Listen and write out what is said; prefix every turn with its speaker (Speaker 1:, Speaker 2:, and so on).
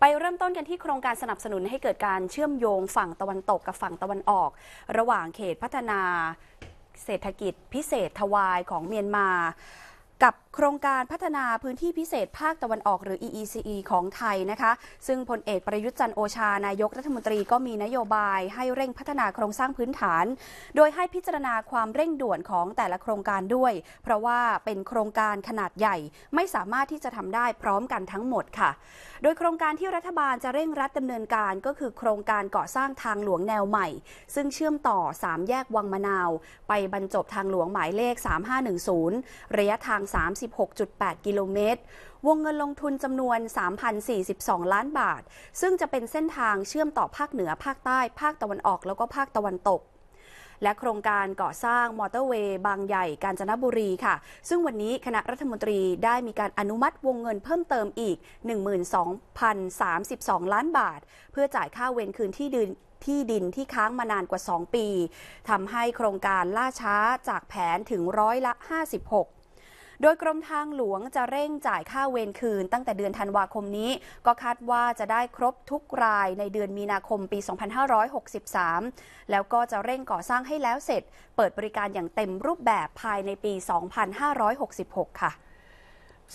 Speaker 1: ไปเริ่มต้นกันที่โครงการสนับสนุนให้เกิดการเชื่อมโยงฝั่งตะวันตกกับฝั่งตะวันออก ระหว่างเขตพัฒนาเศรษฐกิจพิเศษทวายของเมียนมากับโครงการพัฒนาพื้นที่พิเศษภาคตะวันออกหรือ EECE ของไทยนะคะ ซึ่งพลเอกประยุทธ์จันโอชา นายกรัฐมนตรีก็มีนโยบายให้เร่งพัฒนาโครงสร้างพื้นฐาน โดยให้พิจารณาความเร่งด่วนของแต่ละโครงการด้วย เพราะว่าเป็นโครงการขนาดใหญ่ไม่สามารถที่จะทำได้พร้อมกันทั้งหมดค่ะ โดยโครงการที่รัฐบาลจะเร่งรัดดาเนินการก็คือโครงการก่อสร้างทางหลวงแนวใหม่ ซึ่งเชื่อมต่อ3แยกวังมะนาวไปบรรจบทางหลวงหมายเลข 3510 ระยะทาง36.8 กิโลเมตร วงเงินลงทุนจำนวน 3,042 ล้านบาท ซึ่งจะเป็นเส้นทางเชื่อมต่อภาคเหนือภาคใต้ ภาคตะวันออกแล้วก็ภาคตะวันตก และโครงการก่อสร้างมอเตอร์เวย์บางใหญ่กาญจนบุรีค่ะ ซึ่งวันนี้คณะรัฐมนตรีได้มีการอนุมัติวงเงินเพิ่มเติมอีก 12,032 ล้านบาท เพื่อจ่ายค่าเวนคืนที่ดินที่ดินที่ค้างมานานกว่า 2 ปีทำให้โครงการล่าช้าจากแผนถึงร้อยละ56โดยกรมทางหลวงจะเร่งจ่ายค่าเวรคืนตั้งแต่เดือนธันวาคมนี้ ก็คาดว่าจะได้ครบทุกรายในเดือนมีนาคมปี 2563 แล้วก็จะเร่งก่อสร้างให้แล้วเสร็จ เปิดบริการอย่างเต็มรูปแบบภายในปี 2566 ค่ะ